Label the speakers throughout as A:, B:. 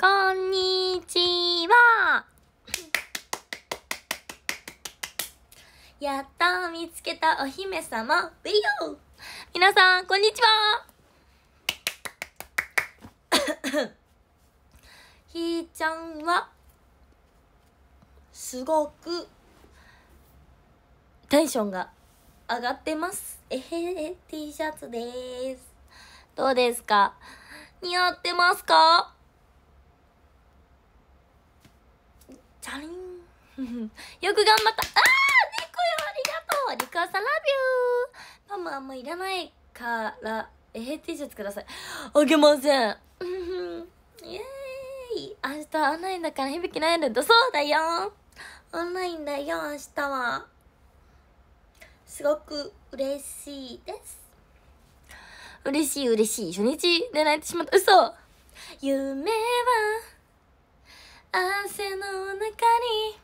A: こんにちは。やった見つけたお姫様、ウィヨ皆さん、こんにちは ひーちゃんは、すごく、テンションが上がってます。えへへ、T シャツです。どうですか似合ってますかチャリン よく頑張ったあー猫よありがとうリコさんラビューママあんまいらないからえー、T シャツくださいあげません イエーイ明日オンラインだから響きないのとそうだよオンラインだよ明日はすごく嬉しいです嬉しい嬉しい初日で泣いてしまった嘘夢は汗の中に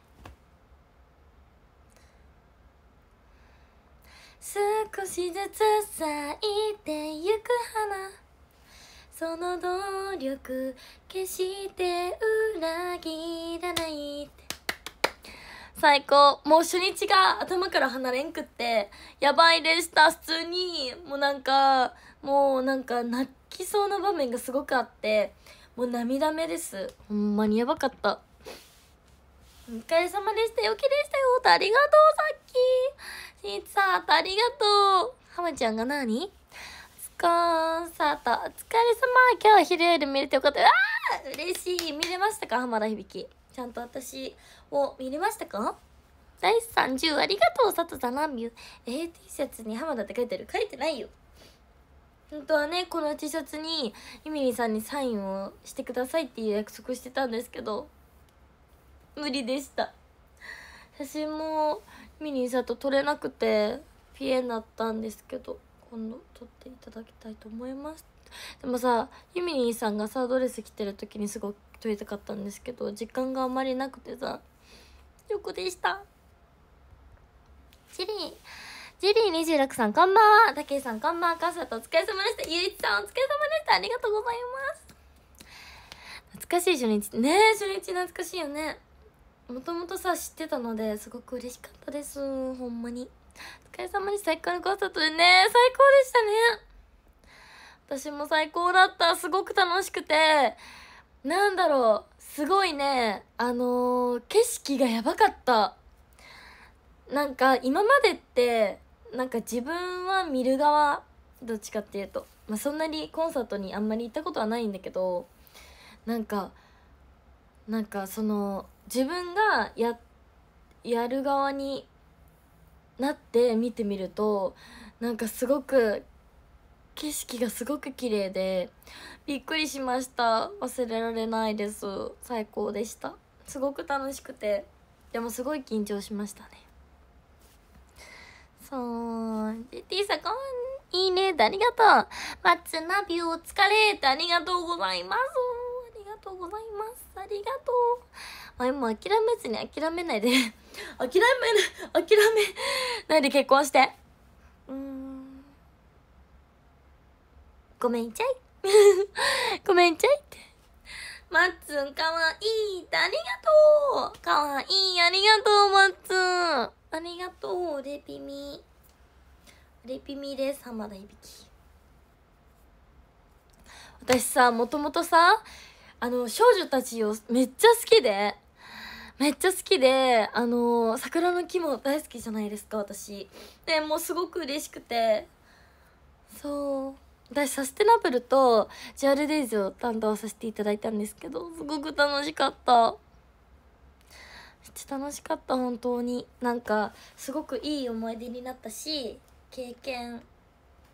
A: 少しずつ咲いてゆく花その努力決して裏切らないって最高もう初日が頭から離れんくってやばいでした普通にもうなんかもうなんか泣きそうな場面がすごくあってもう涙目ですほんまにやばかったお疲れ様でしたよきでしたよありがとうさっきしんさーとありがとうハマちゃんが何コンサートお疲れ様今日昼夜見れてよかったあ嬉しい見れましたか浜田響ちゃんと私を見れましたか第30ありがとうさとラなみュ a え T シャツに浜田って書いてる書いてないよ本当はねこの T シャツにゆみりさんにサインをしてくださいっていう約束してたんですけど無理でした写真もミニーさんと撮れなくてピエになったんですけど今度撮っていただきたいと思いますでもさユミリーさんがさドレス着てる時にすごく撮りたかったんですけど時間があまりなくてさ横でしたチリジェリー26さんこんばんは。たけいさんこんばんは。かさとお疲れ様でした。ゆういちさんお疲れ様でした。ありがとうございます。懐かしい初日。ねえ、初日懐かしいよね。もともとさ、知ってたので、すごく嬉しかったです。ほんまに。お疲れ様でした。最高のコンサートでね、最高でしたね。私も最高だった。すごく楽しくて。なんだろう。すごいね、あのー、景色がやばかった。なんか、今までって、なんか自分は見る側どっちかっていうと、まあ、そんなにコンサートにあんまり行ったことはないんだけどなんかなんかその自分がややる側になって見てみるとなんかすごく景色がすごく綺麗でびっくりしました忘れられないです最高でしたすごく楽しくてでもすごい緊張しましたねそう。で、T さサ、こんいいねありがとう。マッツナビお疲れってありがとうございます。ありがとうございます。ありがとう。あ、今諦めずに諦めないで 諦めない、諦めないで結婚して。うん。ごめんちゃい。ごめんちゃいって。マッツンかわいいってありがとう。かわいいありがとう、マッツン。ありがとうレピミレピミです浜田き。私さもともとさあの少女たちをめっちゃ好きでめっちゃ好きであの桜の木も大好きじゃないですか私でもうすごく嬉しくてそう私サステナブルと j アルデイズを担当させていただいたんですけどすごく楽しかったち楽しかった本当になんかすごくいい思い出になったし経験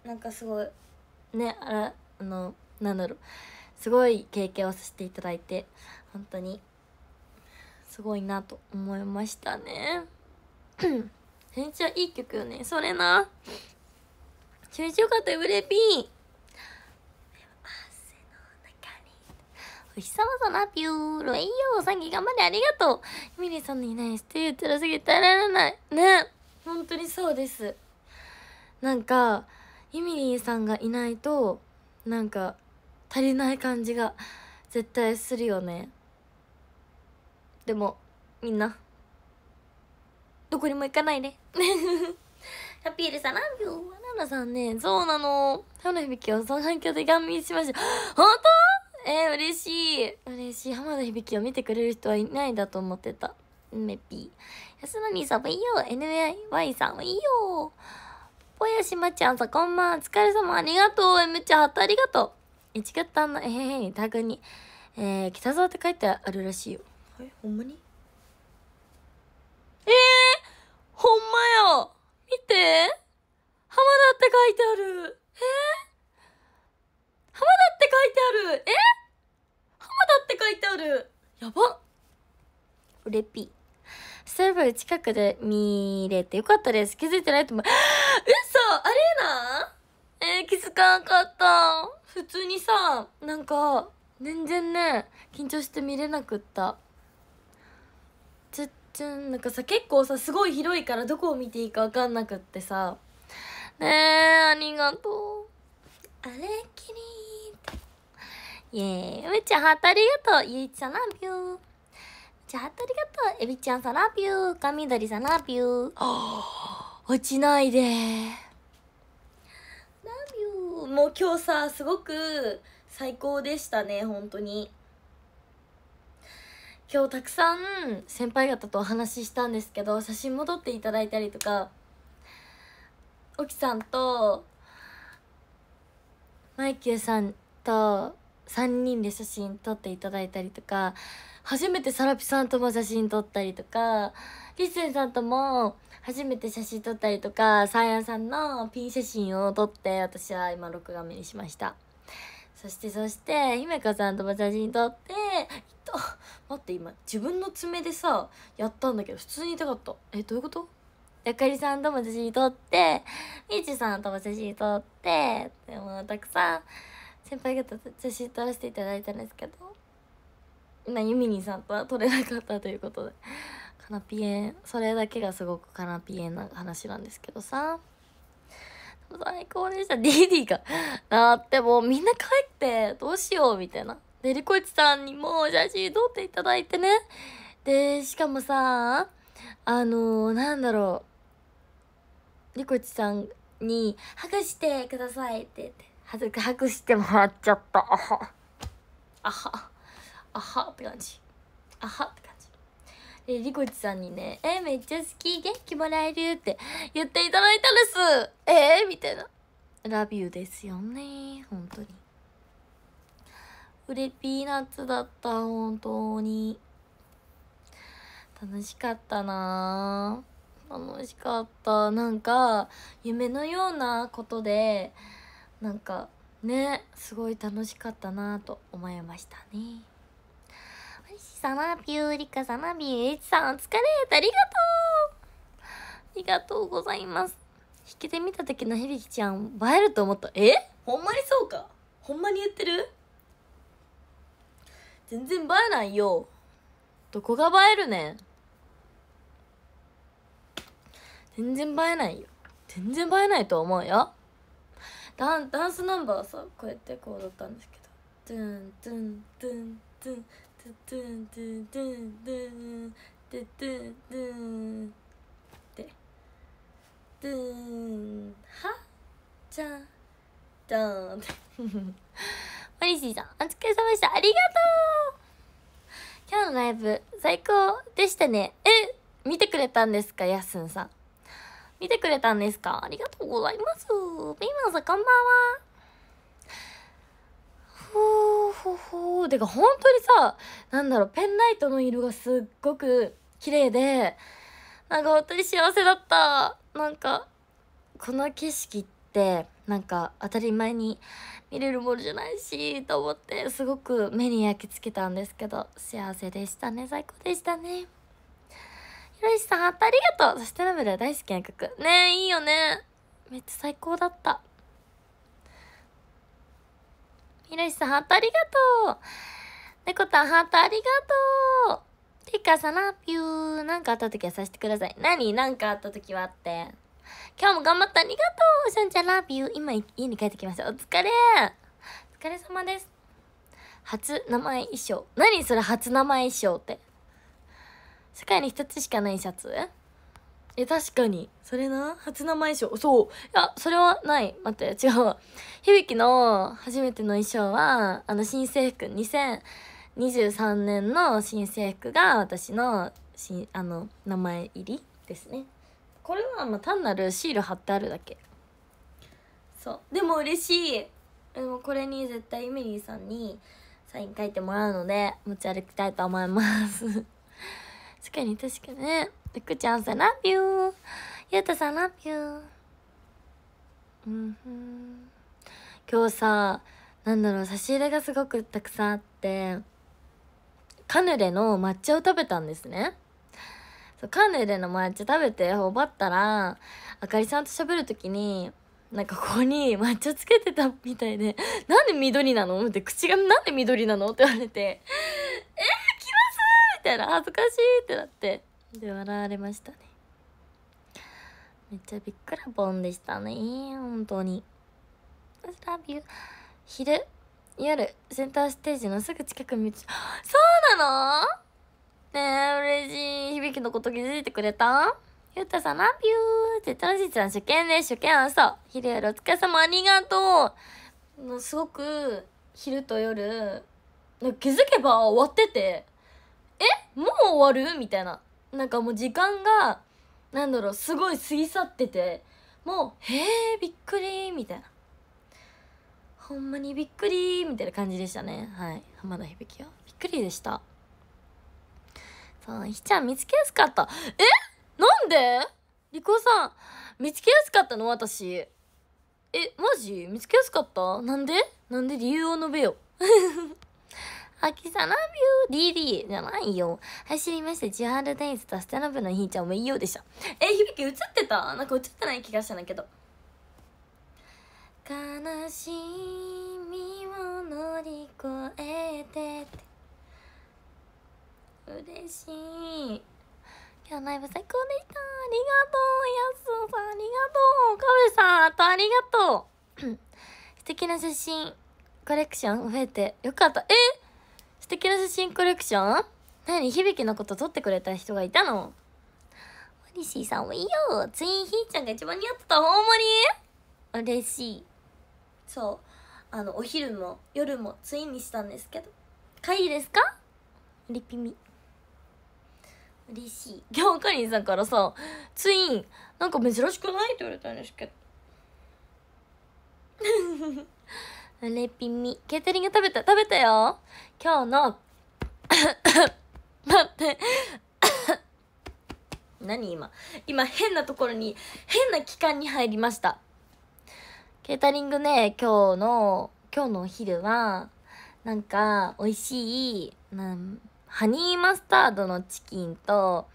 A: なんかすごいねあらあのなんだろうすごい経験をさせていただいて本当にすごいなと思いましたね めっちゃいい曲よねそれな中1よかったよブレピーく久々なぴゅーろえいようさんき頑張れありがとうみりさんのいないして言っすぎ耐えられないね本当にそうですなんかゆみりんさんがいないとなんか足りない感じが絶対するよねでもみんなどこにも行かないで、ね、ハピールさんンビューナナさんねそうなの歯の響きを双眼鏡で顔見しました本当えー、嬉しい嬉しい浜田響を見てくれる人はいないだと思ってためぴー安兄さんもいいよ NY さんもいいよぽやしまちゃんさこんばん疲れ様ありがとう M ちゃんありがとう一月たんのえへへにタグにえー、北沢って書いてあるらしいよえほんまにえー、ほんまよ見て浜田って書いてあるえー浜田って書いてあるえ浜田って書いてあるやばうれぴそういえば近くで見れてよかったです気づいてないと思う 嘘あれなえー、気づかなかった普通にさなんか全然ね緊張して見れなくったちっちゃんなんかさ結構さすごい広いからどこを見ていいか分かんなくってさねえありがとうあれっきりイェーイ。うちゃんハートありがとう。ゆいちさんラビュー。めちゃんハートありがとう。えびちゃんさんラビュー。かみどりさんラビュー。あ落ちないでラビュー。もう今日さ、すごく最高でしたね、本当に。今日たくさん先輩方とお話ししたんですけど、写真戻っていただいたりとか、沖さんと、マイキューさんと、3人で写真撮っていただいたりとか初めてサラピさんとも写真撮ったりとかリッセンさんとも初めて写真撮ったりとかサーヤンさんのピン写真を撮って私は今録画目にしましたそしてそして姫香さんとも写真撮ってと待って今自分の爪でさやったんだけど普通に痛かったえどういうことあかりさんとも写真撮ってみちさんとも写真撮ってでもたくさん先輩方写真撮らせていただいたんですけど今ユミニさんとは撮れなかったということでカナピエンそれだけがすごくカナピエンな話なんですけどさ最高でした。ディディが。なってもうみんな帰ってどうしようみたいな。で、リコイチさんにも写真撮っていただいてね。で、しかもさ、あのー、なんだろう。リコちチさんに、はがしてくださいって言って。恥ずかくしてもらっちゃった。あは。あは。あはって感じ。あはって感じ。で、りこちさんにね、えめっちゃ好き、元気もらえるって言っていただいたです。えー、みたいな。ラビューですよね。本当に。うれピーナッツだった、本当に。楽しかったな楽しかった。なんか、夢のようなことで、なんかねすごい楽しかったなと思いましたねおいしさなピューリカさなビーエチさんお疲れありがとうありがとうございます弾けてみた時の響ちゃん映えると思ったえほんまにそうかほんまに言ってる全然映えないよどこが映えるねん全然映えないよ全然映えないと思うよダンダンスナンバーさこうやってこう踊ったんですけど「トゥントゥントゥントゥントゥントゥントゥントゥントゥントゥントゥン」って「トゥンはじゃんじゃん」ってマリシーさんお疲れ様でしたありがとう今日のライブ最高でしたねえ見てくれたんですかやすんさん見てくれたんですかありがとうございます。ピーマンさん、こんばんは。ほうほうほう。てか、本当にさ、なんだろう、ペンライトの色がすっごく綺麗で、なんか本当に幸せだった。なんか、この景色って、なんか当たり前に見れるものじゃないし、と思って、すごく目に焼き付けたんですけど、幸せでしたね。最高でしたね。ひろしさん、ハートありがとう。そして、ナブルは大好きな曲。ねえ、いいよね。めっちゃ最高だった。ひろしさん、ハートありがとう。猫こたん、ハートありがとう。てか、さなピュー。なんかあった時はさせてください。何なんかあった時はって。今日も頑張ったありがとうしゅんちゃんラビュー今家に帰ってきましたお疲れお疲れ様です初名前衣装何それ初名前衣装って世界に一つしかないシャツえ、確かに。それな初生衣装。そう。いや、それはない。待って、違う。響きの初めての衣装は、あの、新制服、2023年の新制服が私の、しあの、名前入りですね。これは、まあ、単なるシール貼ってあるだけ。そう。でも嬉しい。でもこれに絶対ゆメリーさんにサイン書いてもらうので、持ち歩きたいと思います確かに確かにね。たくちゃんさん、ラビュー。ゆうたさん、ラビュー。うんん。今日さ、なんだろう、差し入れがすごくたくさんあって、カヌレの抹茶を食べたんですね。そうカヌレの抹茶食べて頬張ったら、あかりさんと喋る時に、なんかここに抹茶つけてたみたいで、なんで緑なのって口がなんで緑なのって言われて、えっみたいな恥ずかしいってなってで笑われましたねめっちゃびっくらぼんでしたね本当に Love y 昼夜センターステージのすぐ近く見つそうなのねえ嬉しい響きのこと気づいてくれたゆうたさん、ラビュー絶対おじいちゃん、初見で、初見はそう。昼夜お疲れ様、ありがとう。すごく、昼と夜、気づけば終わってて、えもう終わるみたいな。なんかもう時間が、なんだろう、すごい過ぎ去ってて、もう、へえ、びっくりみたいな。ほんまにびっくりみたいな感じでしたね。はい。浜田響は。びっくりでした。そう、ひちゃん見つけやすかった。えなんでリコさん、見つけやすかったの私。え、マジ見つけやすかったなんでなんで理由を述べよ。アキサラビュー DD じゃないよ。走りまして、ジュアルデイズとステラブのヒーちゃんもいいようでした。え、響き映ってたなんか映ってない気がしたんだけど。悲しみを乗り越えて嬉しい。今日ライブ最高でした。ありがとう。やすさん、ありがとう。カブさん、とありがとう。素敵な写真、コレクション増えてよかった。え敵な写真コレクション何響のこと撮ってくれた人がいたのマリシーさんもいいよツインひーちゃんが一番似合ってたほんまに嬉しいそうあのお昼も夜もツインにしたんですけどかいいですかリピミ嬉しい今日カリンさんからさツインなんか珍しくないって言われたんですけど レピミケータリング食べた食べたよ今日の 待って 何今今変なところに変な期間に入りましたケータリングね今日の今日のお昼はなんか美味しいなんハニーマスタードのチキンと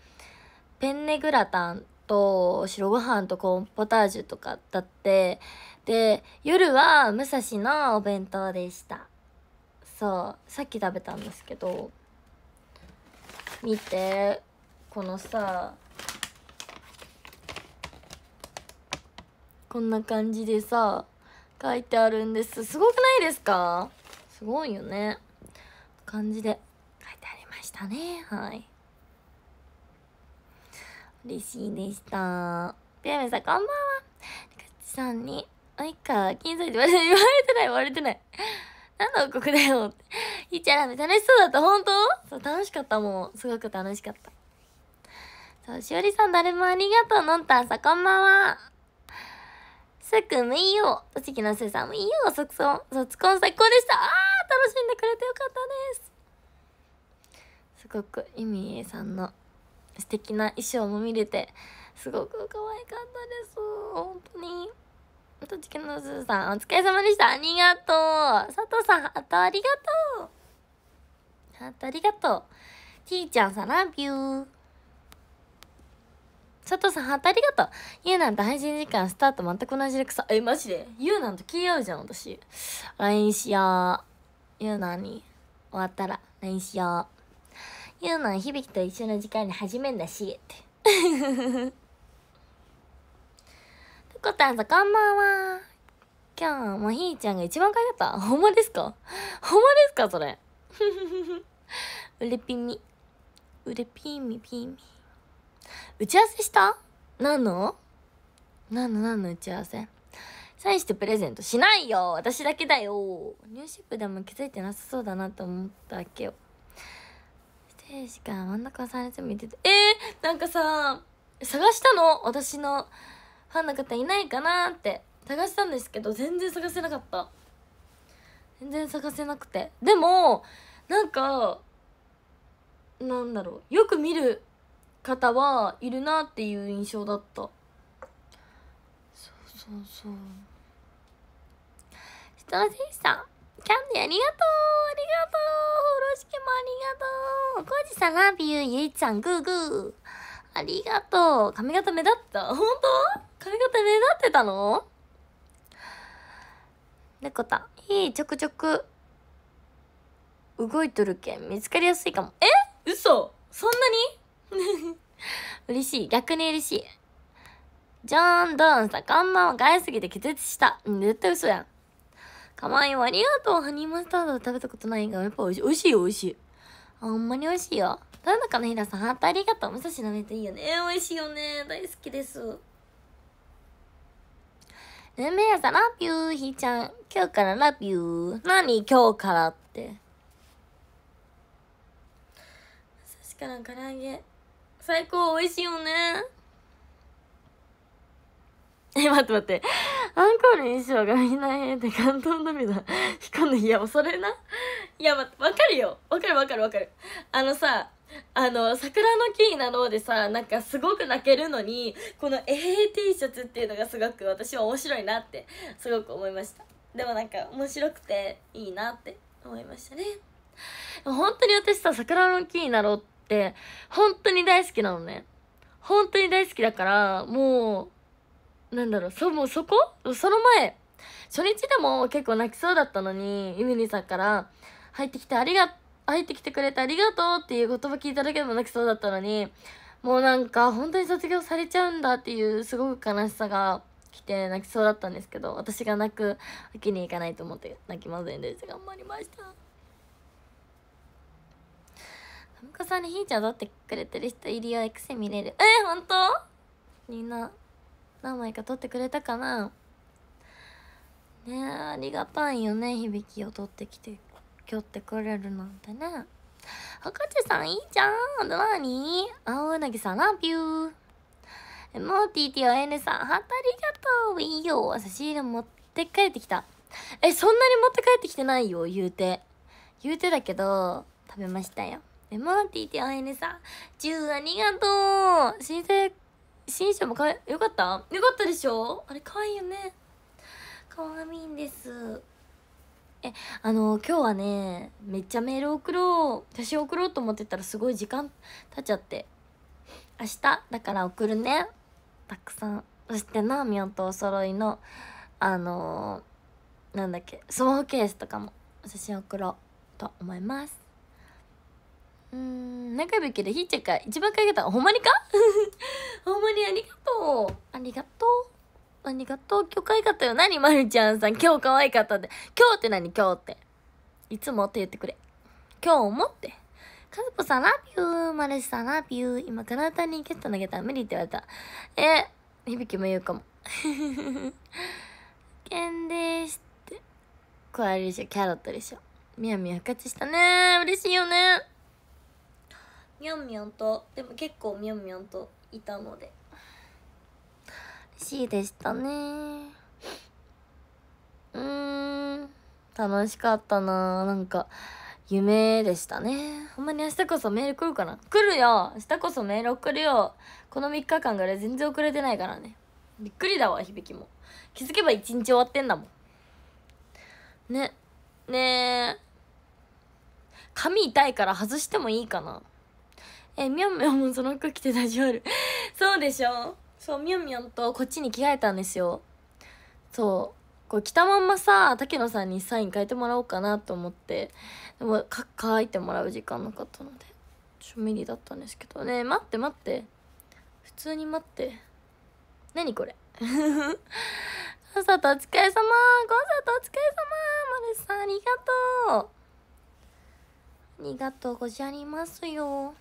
A: ペンネグラタンと白ご飯とコーンポタージュとかだってで夜は武蔵のお弁当でしたささっき食べたんですけど見てこのさこんな感じでさ書いてあるんですすごくないですかすごいよね感じで書いてありましたねはい嬉しいでしたピアメさんこんばんはさんに「あいっか金さん」って言われてない言われてない何の王国だよって。ひーちゃんラーメン楽しそうだった。本当そう、楽しかったもん。すごく楽しかった。そう、しおりさん誰もありがとう。のんたんさ、こんばんは。すくむいよ。うちきのすーさんもいいよ。そくそん。卒コン最高でした。あー、楽しんでくれてよかったです。すごく、ゆみえさんの素敵な衣装も見れて、すごく可愛かったです。本当に。とちけのすずさん、お疲れ様でした。ありがとう。佐藤さん、ハートありがとう。ハートありがとう。ちーちゃんさん、ラビュー。佐藤さん、ハートありがとう。ゆうなんと配信時間スタート全く同じで草。え、マジでゆうなんと気合うじゃん、私。LINE しよう。ゆうなんに終わったら LINE しよう。ゆうなん、響と一緒の時間に始めんだし、って。こたんさんこんばんは。今日もひーちゃんが一番かいかった。ほんまですかほんまですかそれ。うれぴみ。うれぴみぴみ。打ち合わせした何の何の何の打ち合わせサインしてプレゼントしないよ私だけだよニューシップでも気づいてなさそうだなと思ったわけよ。ステージら真ん中を3列見てて。えー、なんかさ、探したの私のファンの方いないかなって探したんですけど全然探せなかった全然探せなくてでもなんかなんだろうよく見る方はいるなっていう印象だったそうそうそう設楽選手さんキャンディありがとうありがとうろし敷もありがとうコージさんラビューゆいちゃんグーグーありがとう髪型目立った本当髪型目立ってたの猫た、いい、ちょくちょく、動いとるけん、見つかりやすいかも。え嘘そんなに 嬉しい。逆に嬉しい。ジョン・ドンさん、看板をいすぎて気絶した。絶対嘘やん。かわいいわ。ありがとう。ハニーマスタード食べたことないが、やっぱ美味しい。美味しいよ、美味しい。あんまり美味しいよ。田中のひらさん、ハートありがとう。武蔵のめっちゃいいよね。美味しいよね。大好きです。ねめやさん、ラピュー、ひーちゃん。今日からラピュー。な今日からって。確かに唐揚げ。最高、美味しいよね。え、待って待って。アンコール衣装がみんなえって感動涙。引っ込んで、いや、それな。いや、待っわかるよ。わかるわかるわかる。あのさ、あの、桜の木になろうでさ、なんかすごく泣けるのに、この AAT シャツっていうのがすごく私は面白いなって、すごく思いました。でもなんか面白くていいなって思いましたね。本当に私さ、桜の木になろうって、本当に大好きなのね。本当に大好きだから、もう、なんだろう、そ、もうそこその前、初日でも結構泣きそうだったのに、ゆみりさんから、入ってきてありがとう会いてきてくれてありがとうっていう言葉聞いただけでも泣きそうだったのに、もうなんか本当に卒業されちゃうんだっていうすごく悲しさが来て泣きそうだったんですけど、私が泣く秋に行かないと思って泣きませんでした。頑張りました。ふみさんにひーちゃん撮ってくれてる人いるよ、エクセ見れる。えー、ほんみんな、何枚か撮ってくれたかなねえ、ありがたいよね、響きを撮ってきて寄ってくれるなんてね博士さんいいじゃんなに青柳さんラビューモーティーティアエネさんハートありがとういいよ差し入れ持って帰ってきたえそんなに持って帰ってきてないよ言うて言うてだけど食べましたよえモーティーティアエネさんジューありがとう新生新書もかよかったよかったでしょあれ可愛いいよねかわいいんですえあの今日はねめっちゃメール送ろう写真送ろうと思ってたらすごい時間経っちゃって明日だから送るねたくさんそしてなみおんとお揃いのあのー、なんだっけスマホケースとかも写真送ろうと思いますうん仲良いけどひーちゃんが一番かけたほんまにか ほんまにありがとうありがとうありがとう。今日可愛かったよ。何まるちゃんさん。今日可愛かったって。今日って何今日って。いつもって言ってくれ。今日もって。かずこさん、ラビュー。まるしさん、ラビュー。今、からたにゲット投げたら無理って言われた。えー、響きも言うかも。け んですって。これでしょ。キャロットでしょ。みやみや復活したね。嬉しいよね。みょんみょんと、でも結構みょんみょんといたので。C でしたねうん楽しかったななんか夢でしたねほんまに明日こそメール来るかな来るよ明日こそメール送るよこの3日間ぐらい全然遅れてないからねびっくりだわ響きも気づけば1日終わってんだもんねねえ髪痛いから外してもいいかなえみょんみょんもその服着てオある。そうでしょそうみょんみょんとこっちに着替えたんですよそうこう着たまんまさ竹野さんにサイン書いてもらおうかなと思ってでもか書いてもらう時間なかったのでちょ無理だったんですけどね待って待って普通に待って何これコンサートお疲れ様コンサートお疲れ様まルさんありがとうありがとうございますよ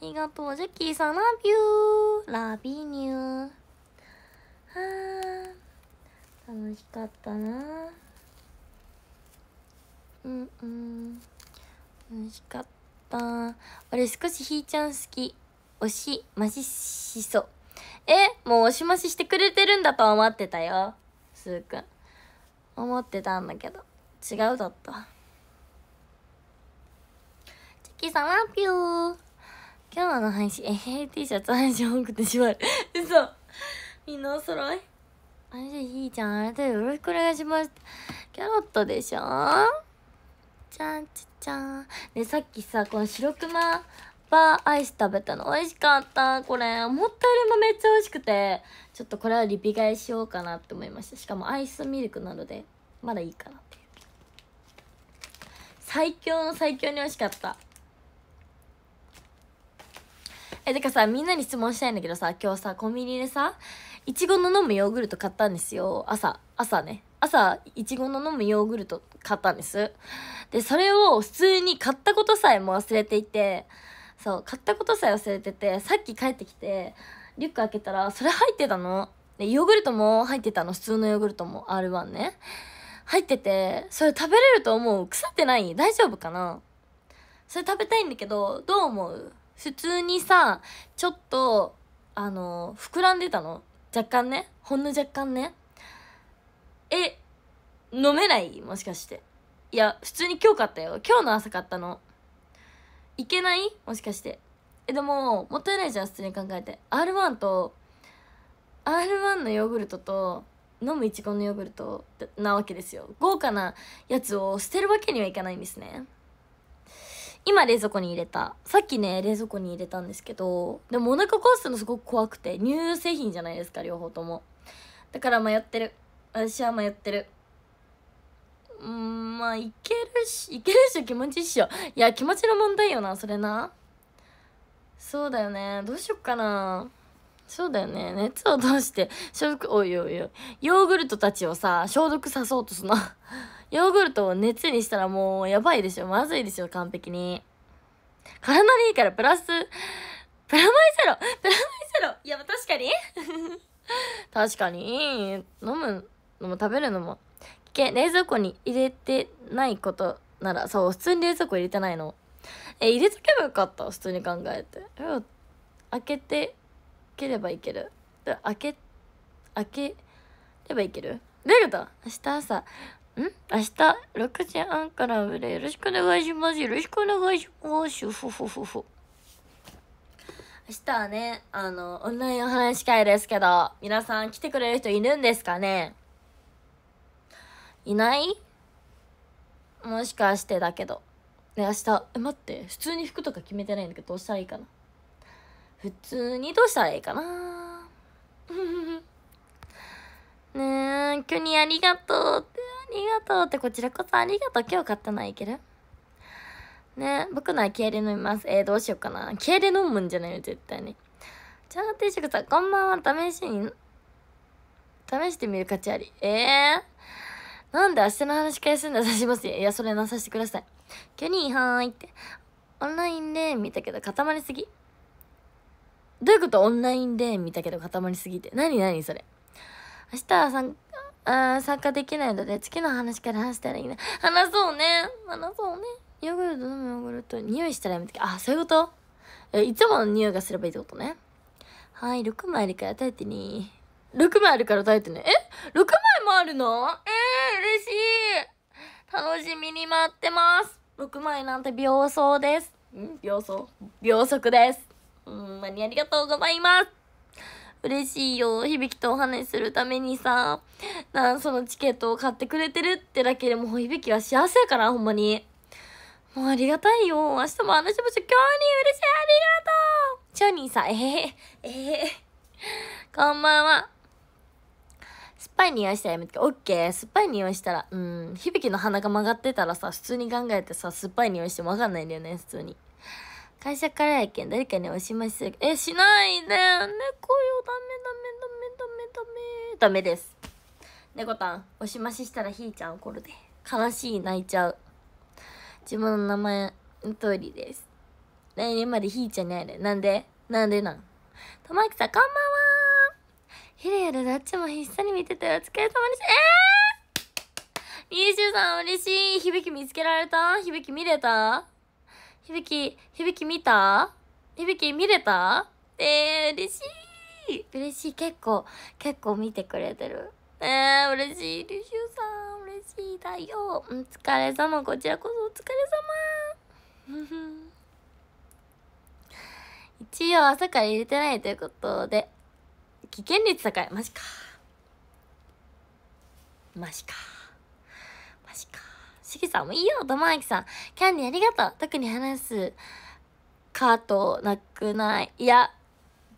A: ありがとう、ジェッキーさん、ラビューラビーニュー。はー楽しかったなうんうん。楽しかった。俺少しひーちゃん好き。おし、まししそう。えもう押しまししてくれてるんだとは思ってたよ。すーくん。思ってたんだけど。違うだった。チキさんはぴュー。今日の配信、えへ、ー、T シャツ配信多くてしまう。嘘。みんなお揃いあれじゃひーちゃん、あれでよろしくお願いします。キャロットでしょじゃんちっちゃん。ね、さっきさ、この白熊バーアイス食べたの美味しかった。これ、思ったよりもめっちゃ美味しくて、ちょっとこれはリピ買いしようかなって思いました。しかもアイスミルクなので、まだいいかなっていう。最強の最強に美味しかった。えてかさみんなに質問したいんだけどさ今日さコンビニでさいちごの飲むヨーグルト買ったんですよ朝朝ね朝いちごの飲むヨーグルト買ったんですでそれを普通に買ったことさえも忘れていてそう買ったことさえ忘れててさっき帰ってきてリュック開けたらそれ入ってたのでヨーグルトも入ってたの普通のヨーグルトも R1 ね入っててそれ食べれると思う腐ってない大丈夫かなそれ食べたいんだけどどう思う普通にさ、ちょっと、あの、膨らんでたの。若干ね。ほんの若干ね。え、飲めないもしかして。いや、普通に今日買ったよ。今日の朝買ったの。いけないもしかして。え、でも、もったいないじゃん、普通に考えて。R1 と、R1 のヨーグルトと、飲むいちごのヨーグルトなわけですよ。豪華なやつを捨てるわけにはいかないんですね。今冷蔵庫に入れた。さっきね、冷蔵庫に入れたんですけど、でもお腹壊すのすごく怖くて、乳製品じゃないですか、両方とも。だから迷ってる。私は迷ってる。うん、まあ、いけるし、いけるし、気持ちいいっしょ。いや、気持ちの問題よな、それな。そうだよね。どうしよっかな。そうだよね。熱を通して、消毒、おいおいおい。ヨーグルトたちをさ、消毒さそうとすな。ヨーグルトを熱にしたらもうやばいでしょ。まずいでしょ、完璧に。体にいいからプラス、プラマイゼロプラマイゼロいや、確かに 確かに。飲むのも食べるのも。危険。冷蔵庫に入れてないことなら、そう、普通に冷蔵庫入れてないの。え、入れとけばよかった、普通に考えて。開けてければいける。開け、開ければいけるどういうこと明日朝、明日6時半から売れよろしくお願いします。よろしくお願いします。ふふふふ。明日はね、あの、オンラインお話会ですけど、皆さん来てくれる人いるんですかねいないもしかしてだけど。ね、明日、え、待って、普通に服とか決めてないんだけど、どうしたらいいかな。普通にどうしたらいいかな。ねえ、今日にありがとうって。ありがとうってこちらこそありがとう今日買ったのはいけるね僕のは気合で飲みますえー、どうしようかな気合で飲むんじゃないよ絶対にチャー定食さんこんばんは試しに試してみる価値ありええー、なんで明日の話返すんださしますよいやそれなさしてくださいキャニーはーいってオンラインで見たけど固まりすぎどういうことオンラインで見たけど固まりすぎて何何それ明日は参あ参加できないので、次の話から話したらいいな話そうね。話そうね。ヨーグルト飲むヨーグルト。匂いしたらやめて。あ、そういうことえ、いつもの匂いがすればいいってことね。はい、6枚あるから耐えてに6枚あるから耐えてね。え ?6 枚もあるのえー、嬉しい。楽しみに待ってます。6枚なんて秒速です。ん秒速秒速です。うん、まにありがとうございます。嬉しいよ。響とお話しするためにさ、なそのチケットを買ってくれてるってだけでも、響は幸せやから、ほんまに。もうありがたいよ。明日も話しましょう。今日に嬉しい、ありがとうチョニーさん、えへ、えへ、えへ。こんばんは。酸っぱい匂いしたらやめてオッケー酸っぱい匂いしたらうん響の鼻が曲がってたらさ普通に考えてさ酸っぱい匂いしても分かんないんだよね普通に会社からやけん、誰かにおしましする。え、しないで、猫よ、ダメダメダメダメダメです。猫たん、おしまししたらひーちゃん怒るで。悲しい、泣いちゃう。自分の名前の通りです。来年までひーちゃんに会える。なんでなんでなん玉木さん、こんばんはひれやるどっちもひっさり見てたよ。お疲れ様でした。えーリーシュさん嬉しい響き見つけられた響き見れた響き、響き見た響き見れたえー、嬉しい嬉しい。結構、結構見てくれてる。えー、嬉しい。リュシュさん、嬉しいだよ。お疲れ様。こちらこそお疲れ様。一応朝から入れてないということで、危険率高い。マジか。マジか。しさんもいいよ、とまあきさん。キャンディありがとう。特に話すカートなくない。いや、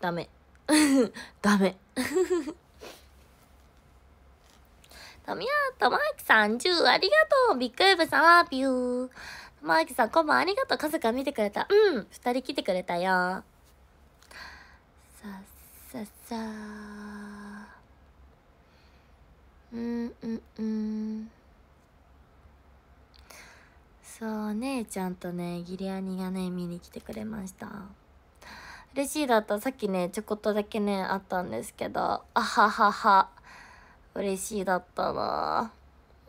A: ダメ。ダメ。と みや、とまあきさん、10ありがとう。ビッグウェブさんは、ビュー。とまあきさん、こんばんありがとう。家族が見てくれた。うん、二人来てくれたよ。さっさっさー。うんうんうん。そう姉ちゃんとねギリアニがね見に来てくれました嬉しいだったさっきねちょこっとだけねあったんですけどあははは嬉しいだったな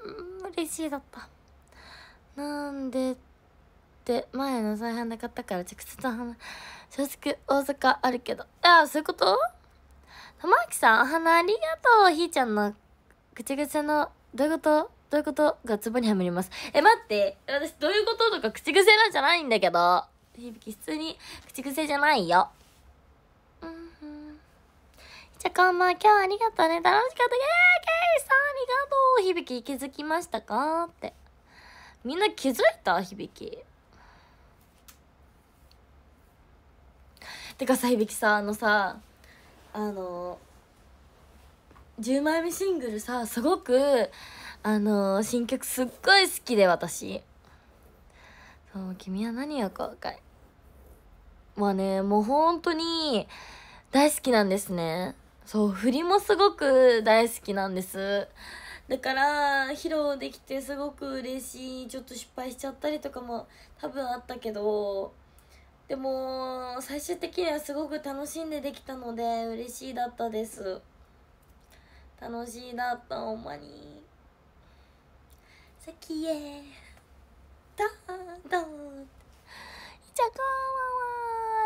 A: うん嬉しいだったなんでって前の再販で買ったから直接話正直大阪あるけどああそういうこと玉木さんお花ありがとうひーちゃんのぐちゃぐちゃのどういうことどういうことがツボにはまります。え、待って。私、どういうこととか口癖なんじゃないんだけど。響き、普通に口癖じゃないよ。うん。じゃ、こんばん今日はありがとうね。楽しかった。イェーイケイさん、ありがとう。響き、気づきましたかって。みんな気づいた響き。てかさ、響きさ、あのさ、あの、10枚目シングルさ、すごく、あのー、新曲すっごい好きで私そう君は何が怖かいまあねもう本当に大好きなんですねそう振りもすごく大好きなんですだから披露できてすごく嬉しいちょっと失敗しちゃったりとかも多分あったけどでも最終的にはすごく楽しんでできたので嬉しいだったです楽しいだったほんまに先へどんどんいちゃこわわ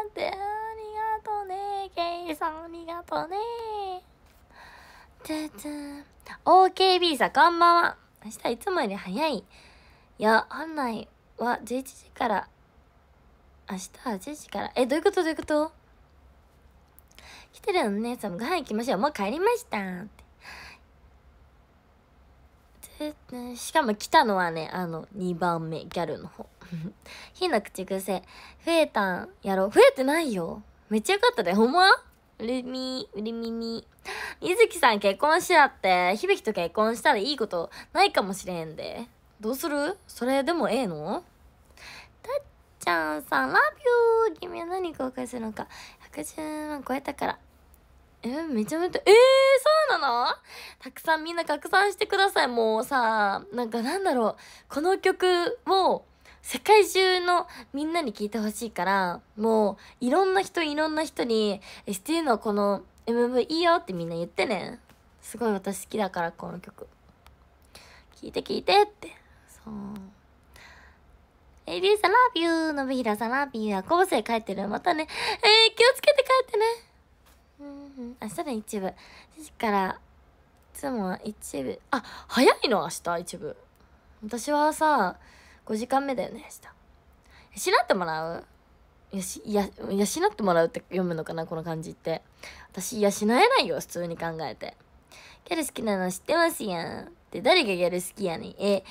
A: ってありがとうねケイさんありがとうねつーつー OKB さんこんばんは明日いつもより早いいや本来は11時から明日は1時からえどういうことどういうこと来てるお姉さんご飯行きましょうもう帰りました」ってしかも来たのはね、あの、2番目、ギャルの方。ひ の口癖、増えたんやろ。増えてないよ。めっちゃよかったで、ほんまうるみ、うるみみ。みずきさん結婚しやって、響と結婚したらいいことないかもしれんで。どうするそれでもええのたっちゃんさん、ラビュー君は何公開するのか。110万超えたから。えめちゃめちゃえー、そうなのたくさんみんな拡散してくださいもうさなんかなんだろうこの曲を世界中のみんなに聞いてほしいからもういろんな人いろんな人に STU のこの MV いいよってみんな言ってねすごい私好きだからこの曲聞いて聞いてってそう「エリーさんラビュー」「信平さんラビュー」「高生帰ってるまたねえー、気をつけて帰って明日で一部。ですから、いつも一部。あ、早いの明日一部。私はさ、5時間目だよね、明日。養ってもらうやし、や、養ってもらうって読むのかな、この漢字って。私、養えないよ、普通に考えて。ギャル好きなの知ってますやん。って誰がギャル好きやねん。え、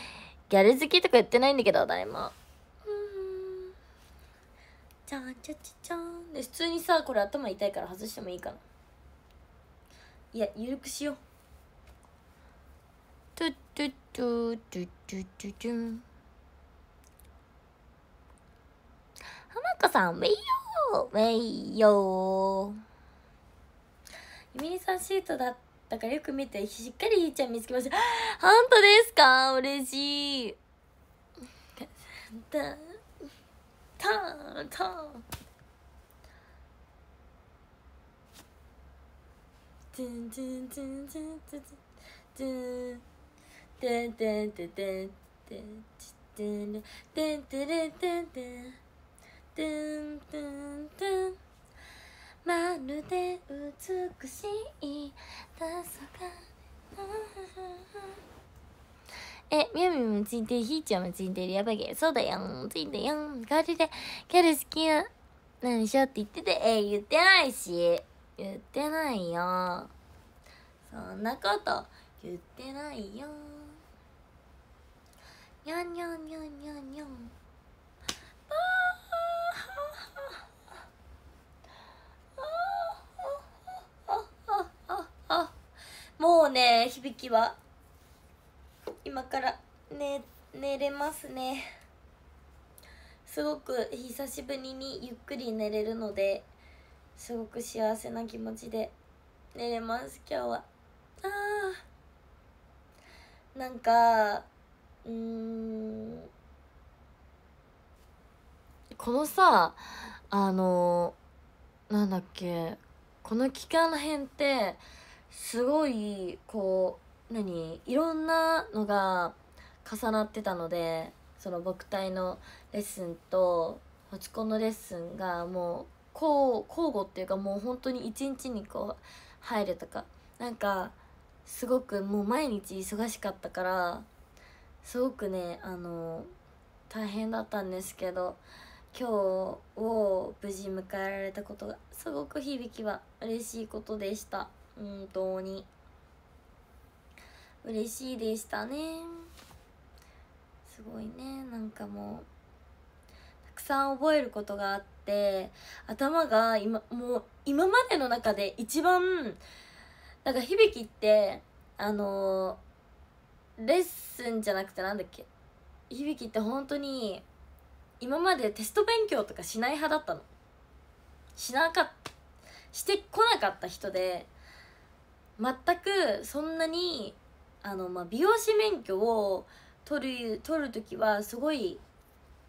A: ギャル好きとか言ってないんだけど、誰も。じゃんちゃちゃちゃん。で、普通にさ、これ頭痛いから外してもいいかな。いやゆるくしようトゥトゥトゥトゥトゥトゥトゥ浜子さんウェイヨーウェイヨーゆみりさんシートだったからよく見てしっかりひーちゃん見つけました本当ですか嬉しいタンタンタンてんてんてんてんてんてんてんてんてんてんてんてんてんてんてんてんてんてんてんまるで美しい黄昏え、みやみもついてる、ひーちゃんもついてる、やばいけ、そうだよん、ついてよん、代わりで、キャル好きな、何しようって言ってて、えー、言ってないし。言ってないよそんなこと言ってないよにゃんにゃんにゃんにゃんにゃんもうね響きは今から寝寝れますねすごく久しぶりにゆっくり寝れるのですごく幸せな気持ちで寝れます今日はあーなんかうんこのさあのなんだっけこの期間編ってすごいこう何いろんなのが重なってたのでその僕隊のレッスンと落ち込んのレッスンがもう交交互っていうかもう本当に一日にこう入るとかなんかすごくもう毎日忙しかったからすごくねあの大変だったんですけど今日を無事迎えられたことがすごく響きは嬉しいことでした本当に嬉しいでしたねすごいねなんかもうたくさん覚えることがあってって頭が今もう今までの中で一番なんか響きってあのレッスンじゃなくてなんだっけ響きって本当に今までテスト勉強とかしない派だったのしなかっしてこなかった人で全くそんなにあの、まあ、美容師免許を取る取る時はすごい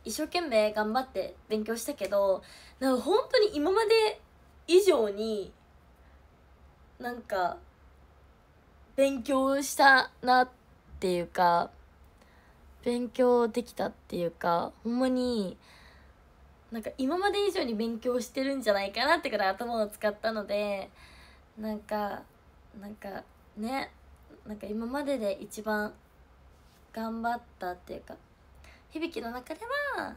A: 一生懸命頑張って勉強したけどなんか本当に今まで以上になんか勉強したなっていうか勉強できたっていうかほんまになんか今まで以上に勉強してるんじゃないかなってから頭を使ったのでなんかなんかねなんか今までで一番頑張ったっていうか響の中では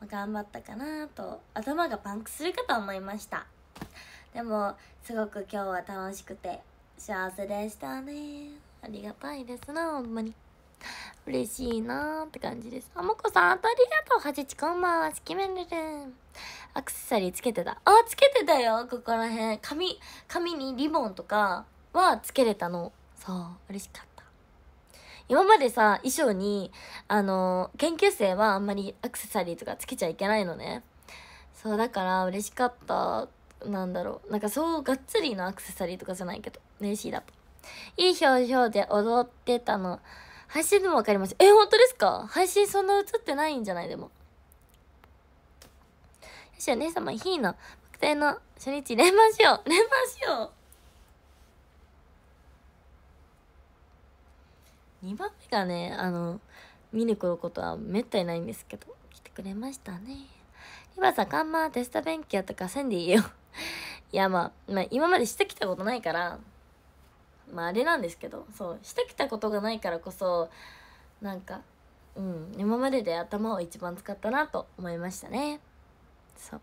A: ま頑張ったかなと頭がパンクするかと思いましたでもすごく今日は楽しくて幸せでしたねありがたいですなほんまに嬉しいなーって感じですあもこさんありがとうはじちこんばんはすきめるるんアクセサリーつけてたあつけてたよここら辺髪髪にリボンとかはつけれたのそう嬉しかった今までさ、衣装に、あの、研究生はあんまりアクセサリーとかつけちゃいけないのね。そう、だから嬉しかった。なんだろう。なんかそう、がっつりのアクセサリーとかじゃないけど、嬉しいだと。いい表情で踊ってたの。配信でもわかりました。え、本当ですか配信そんな映ってないんじゃないでも。よし、お姉様、ひーの、特定の初日連番しよう連番しよう2番目がねあの見に来ることはめったにないんですけど来てくれましたね今ささんまンマテスタ勉強とかせんでいいよ いやまあ、まあ、今までしてきたことないからまああれなんですけどそうしてきたことがないからこそなんかうん今までで頭を一番使ったなと思いましたねそう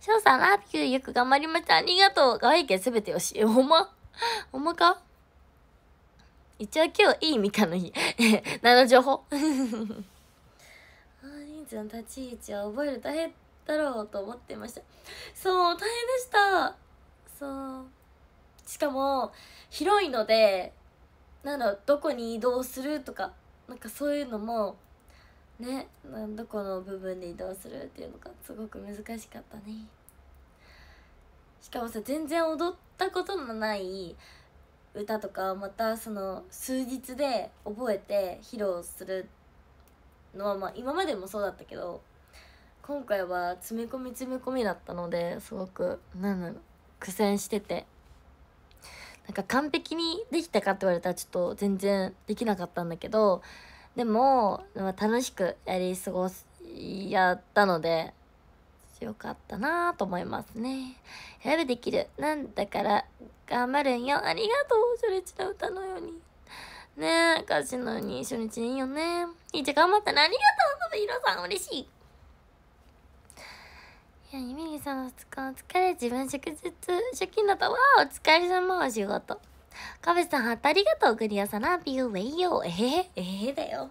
A: 翔さんラビューよく頑張りましたありがとう可愛いけすべてよしえほんまほんまか一応今日いいみかの日 何の情報 ありんちゃん立ち位置は覚える大変だろうと思ってましたそう大変でしたそうしかも広いのでなんどこに移動するとかなんかそういうのもねどこの部分で移動するっていうのがすごく難しかったねしかもさ全然踊ったことのない歌とかまたその数日で覚えて披露するのはまあ今までもそうだったけど今回は詰め込み詰め込みだったのですごくなん苦戦しててなんか完璧にできたかって言われたらちょっと全然できなかったんだけどでも楽しくやり過ごすやったので強かったなと思いますね。選べできる。なんだから、頑張るんよ。ありがとう、初日の歌のように。ねえ、歌詞のように初日いいよね。いいじゃ頑張ったな。ありがとう、信ろさん。嬉しい。いや、ゆみりさんの2お疲れ。自分祝日、出勤だと。たわ。お疲れ様、お仕事。かべさん、ありがとう。グリアさな、ビューウェイよ。えー、えー、だよ。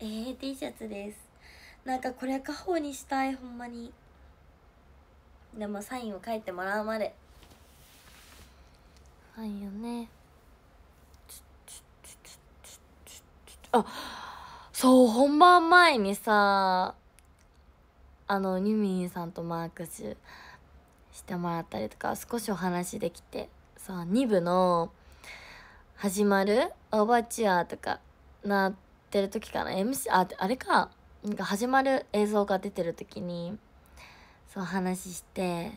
A: えー、T シャツです。なんかこれ家宝にしたいほんまにでもサインを書いてもらうまでサインよねあそう本番前にさあのニュミンさんとマークスしてもらったりとか少しお話できてさ2部の始まるオーバーチュアとかなってる時かな MC ああれかなんか始まる映像が出てる時にそう話して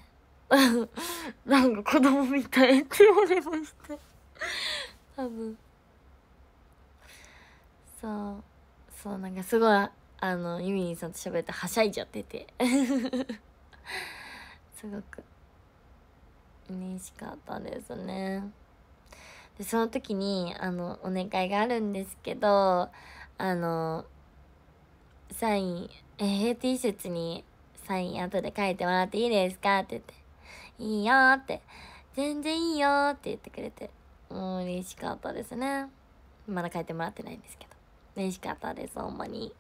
A: なんか子供みたいって言われまして多分そうそうなんかすごいあのユミニさんと喋ってはしゃいじゃってて すごく嬉しかったですねでその時にあのお願いがあるんですけどあのサイン、えー、T シャツにサイン後で書いてもらっていいですかって言って、いいよーって、全然いいよーって言ってくれて、もう嬉しかったですね。まだ書いてもらってないんですけど。嬉しかったです、ほんまに。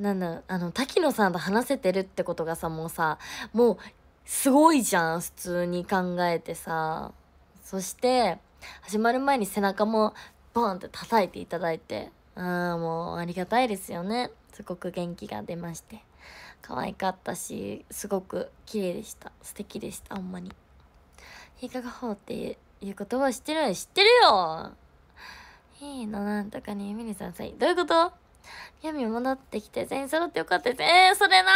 A: なんだあの、滝野さんと話せてるってことがさ、もうさ、もう、すごいじゃん、普通に考えてさ。そして、始まる前に背中も、ボンって叩いていただいて、ああ、もうありがたいですよねすごく元気が出まして可愛かったしすごく綺麗でした素敵でしたほんまにかがほうっていう言葉知ってる知ってるよいいのなんとかにミリさんさいどういうことみょみ戻ってきて全員揃ってよかったですえー、それな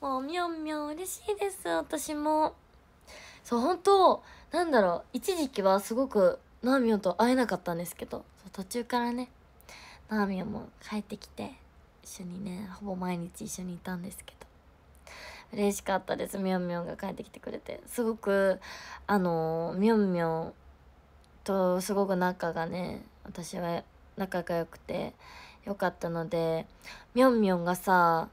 A: もうみょみょ嬉しいです私もそう本当なんだろう一時期はすごくなみょと会えなかったんですけど途中からねなーみんも帰ってきて一緒にねほぼ毎日一緒にいたんですけど嬉しかったですみょんみょんが帰ってきてくれてすごくあのみょんみょんとすごく仲がね私は仲が良くて良かったのでみょんみょんがさ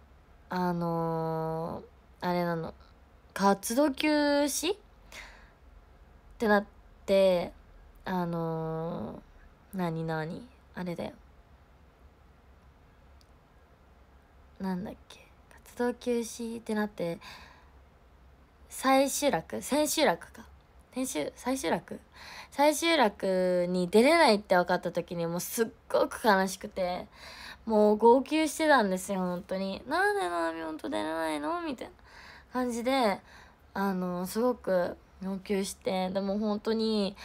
A: あのー、あれなの活動休止ってなってあのー、何何あれだよなんだっけ活動休止ってなって最終楽千秋楽か先週最終楽最終楽に出れないって分かった時にもうすっごく悲しくてもう号泣してたんですよ本当になんでなーみほんと出れないのみたいな感じであのすごく要求してでも本当に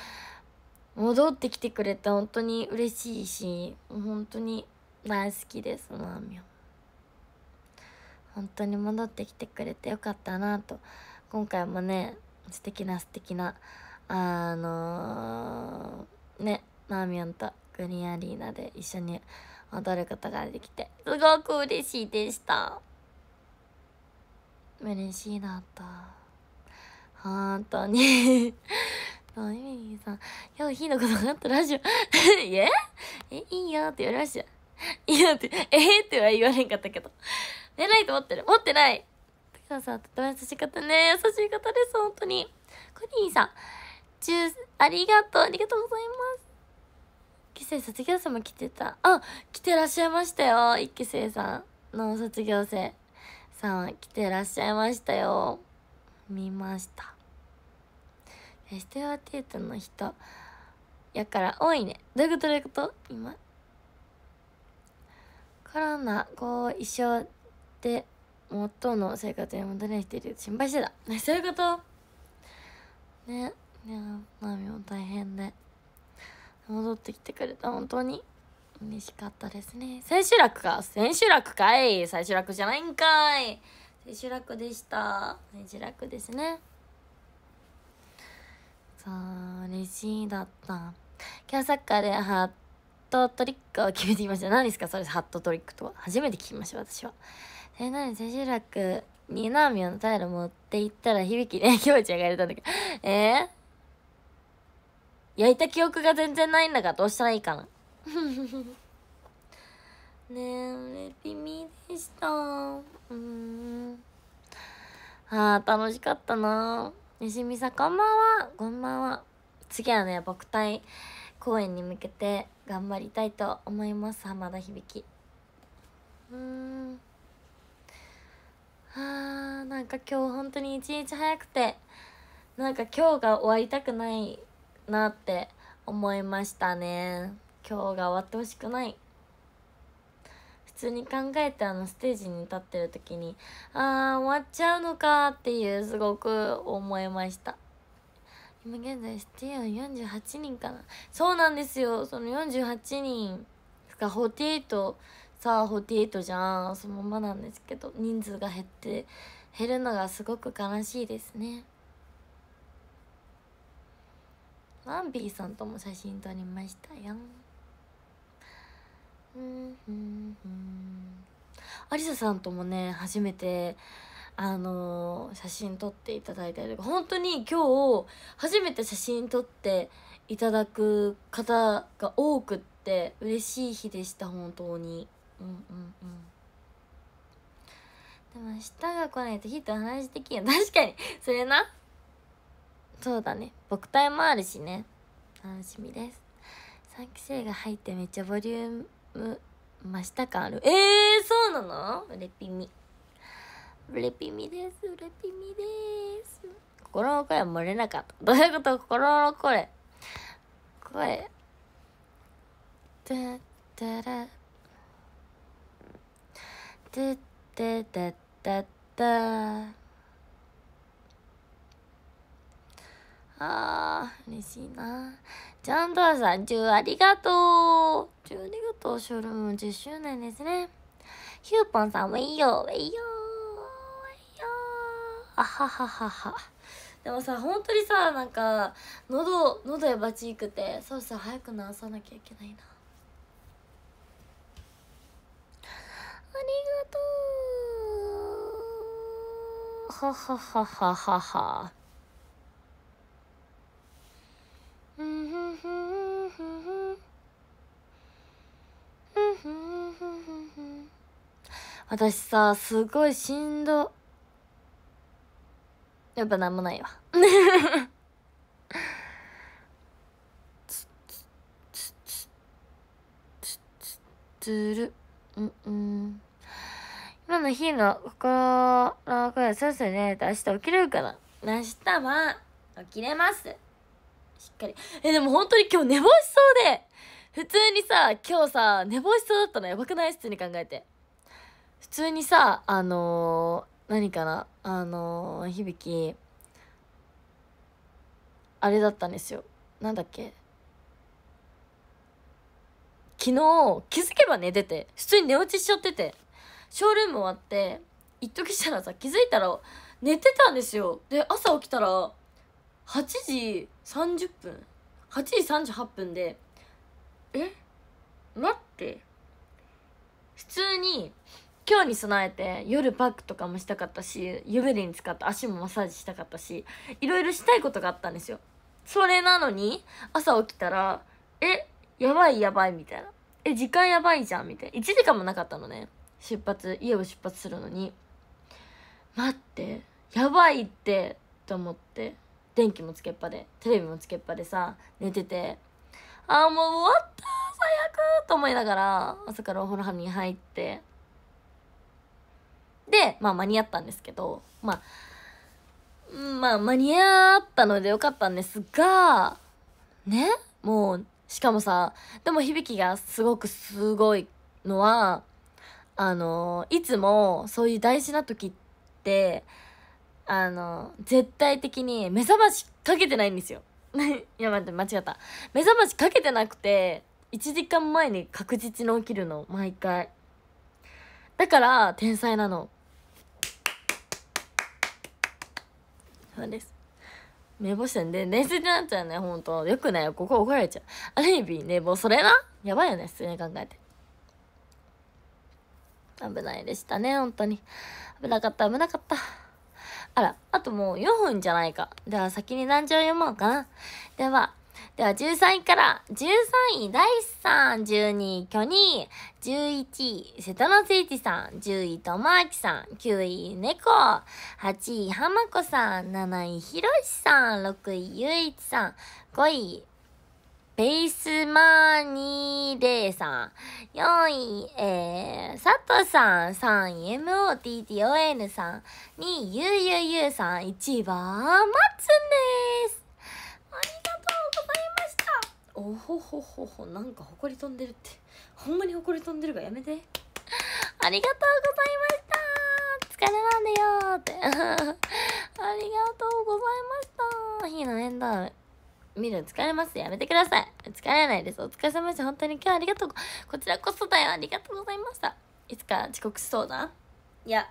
A: 戻ってきてくれて本当に嬉しいし本当に大好きですなみほん本当に戻ってきてくれてよかったなと今回もね素敵な素敵なあのー、ねマーミョンとグリーンアリーナで一緒に踊ることができてすごく嬉しいでした嬉しいだった本当に そうゆみさん「今日ひのことがあったラジオえ」え「いいよ」って言われました「いいよ」って「えっては言われんかったけど寝ないと思ってる持ってない高川さん、とても優しかったね。優しい方です、本当に。コニーさん、ジュース、ありがとう、ありがとうございます。一期生卒業生も来てた。あ、来てらっしゃいましたよ。一期生さんの卒業生さん、来てらっしゃいましたよ。見ました。エステアテートの人、やから多いね。どういうことどういうこと今。コロナ後遺症して元の生活に戻れしている心配してた、そういうことねいやナミも大変で戻ってきてくれた本当に嬉しかったですね千秋楽か千秋楽かい千秋楽じゃないんかい千秋楽でした千秋楽ですねさあ嬉しいだった今日サッカーでハットトリックを決めてきました何ですかそれハットトリックとは初めて聞きました私はえ、なに、千秋楽にナーミョンタイル持って行ったら響きね、気持ちんがれたんだけど。えー、焼いた記憶が全然ないんだからどうしたらいいかな。ねえ、レピミでした。うん。ああ、楽しかったな。よしみさん、こんばんは。こんばんは。次はね、僕対公演に向けて頑張りたいと思います。浜田響き。うん。あーなんか今日本当に一日早くてなんか今日が終わりたくないなって思いましたね今日が終わってほしくない普通に考えてあのステージに立ってる時にああ終わっちゃうのかっていうすごく思いました今現在ステーは48人かなそうなんですよその48人が48さあ48じゃんそのままなんですけど人数が減って減るのがすごく悲しいですねワンビーさんとも写真撮りましたようんうんうんありささんともね初めてあのー、写真撮っていただいたりとか本当に今日初めて写真撮っていただく方が多くって嬉しい日でした本当に。うんうんうんでも明日が来ないとヒット話できんよ確かにそれなそうだね僕体もあるしね楽しみです3期生が入ってめっちゃボリューム増した感あるえー、そうなのうれぴみうれぴみですうれぴみです心の声は漏れなかったどういうこと心の声声だだラてってたったっあー嬉しいなジャンバーさん10ありがとう10ありがとうショールーム10周年ですねヒューポンさんウェイヨーウェイヨーウェイヨーあははははでもさ本当にさなんか喉喉やばちいくてそろそろ早く治さなきゃいけないなりがとうははははははうんふんふんふんふんふんふんふんふん私さすごいしんどやっぱなんもないわつる。うんうん今の日の心の声そろそろ寝ね、いと明日起きれるかな明日は起きれます。しっかり。え、でも本当に今日寝坊しそうで、普通にさ、今日さ、寝坊しそうだったのやばくない普通に考えて。普通にさ、あのー、何かなあのー、響き、あれだったんですよ。なんだっけ昨日気づけば寝てて普通に寝落ちしちゃっててショールーム終わって一時したらさ気づいたら寝てたんですよで朝起きたら8時30分8時38分でえ待って普通に今日に備えて夜パックとかもしたかったし湯船に使って足もマッサージしたかったしいろいろしたいことがあったんですよそれなのに朝起きたらえやばいやばいみたいな。え、時間やばいじゃんみたいな。1時間もなかったのね。出発、家を出発するのに。待って、やばいって、と思って。電気もつけっぱで、テレビもつけっぱでさ、寝てて。あーもう終わった最悪と思いながら、朝からお風呂場に入って。で、まあ間に合ったんですけど、まあ、まあ間に合ったのでよかったんですが、ねもうしかもさ、でも響がすごくすごいのは、あの、いつもそういう大事な時って、あの、絶対的に目覚ましかけてないんですよ。いや待って、間違った。目覚ましかけてなくて、1時間前に確実に起きるの、毎回。だから、天才なの。そうです。寝坊してんで、寝静になっちゃうね、ほんと。よくないよ、ここ怒られちゃう。ある意味、寝坊、それなやばいよね、普通に考えて。危ないでしたね、本当に。危なかった、危なかった。あら、あともう4分じゃないか。では先に何時を読もうかな。では、では13位から、13位、大師さん、12位、巨人、11位、瀬戸野誠一さん、10位、と明さん、9位、猫、8位、浜子さん、7位、ひろしさん、6位、ゆういちさん、5位、ベースマーニーレイさん。4位、えー、佐藤さん。3位、MOTTON さん。2位、ゆうゆうゆうさん。1位は、松ッツンです。ありがとうおほほほほなんかほこり飛んでるってほんまにほこり飛んでるからやめてありがとうございました疲れなんでよって ありがとうございました火のエンダー見る疲れますやめてください疲れないですお疲れ様でした本当に今日ありがとうこちらこそだよありがとうございましたいつか遅刻しそうだいや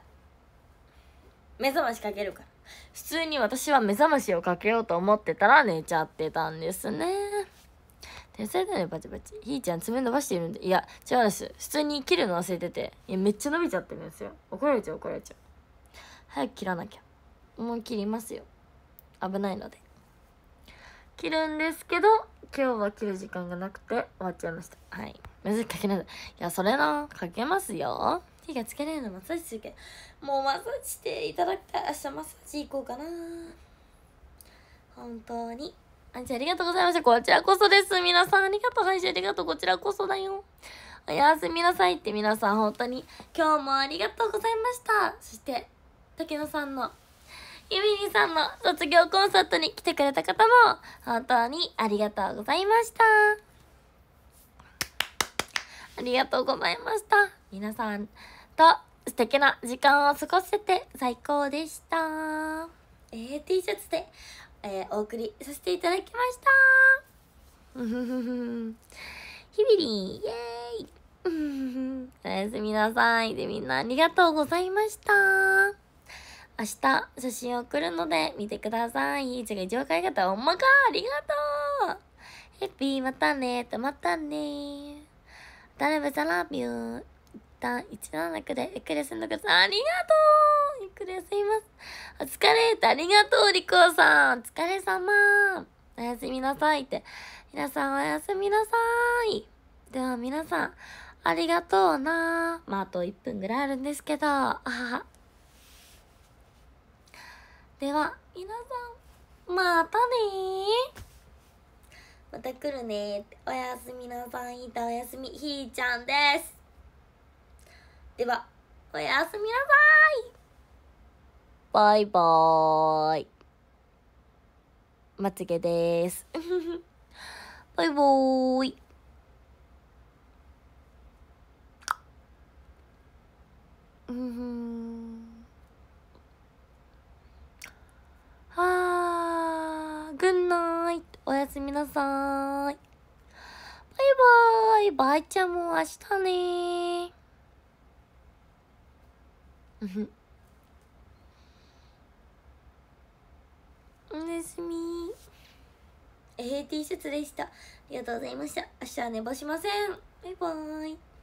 A: 目覚ましかけるから普通に私は目覚ましをかけようと思ってたら寝ちゃってたんですね天才だバチバチひーちゃん爪伸ばしているんでいや違うんです普通に切るの忘れてていやめっちゃ伸びちゃってるんですよ怒られちゃう怒られちゃう早く切らなきゃもう切りますよ危ないので切るんですけど今日は切る時間がなくて終わっちゃいましたはい水かけないいやそれなかけますよ火がつけないのマッサージするけもうマッサージしていただきたい明日マッサージ行こうかな本当に配信ありがとうございました。こちらこそです。皆さんありがとう。配信ありがとう。こちらこそだよ。おやすみなさいって皆さん本当に今日もありがとうございました。そして、竹野さんの、ゆみりさんの卒業コンサートに来てくれた方も本当にありがとうございました。ありがとうございました。皆さんと素敵な時間を過ごせて最高でした。えー、T シャツでえー、お送りさせていただきました ひびりんイエーイ おやすみなさいでみんなありがとうございました明日写真を送るので見てください。次が一番かほんまかありがとうヘッピーまたねとまたねダルブザラビュー一旦一段落でゆっくりすんのください。ありがとうくださいます。お疲れありがとう、リコさんお疲れ様おやすみなさいって。皆さんおやすみなさいでは皆さん、ありがとうなまあ、あと1分ぐらいあるんですけど、あはでは、皆さん、またねまた来るねおやすみなさいおやすみ、ひーちゃんです。では、おやすみなさいバイバーイ。まつげです。バイバーイ。うあー、グッナイおやすみなさい。バイバーイ。ばあちゃんも明日ねおやすみ a T シャツでしたありがとうございました明日は寝坊しませんバイバーイ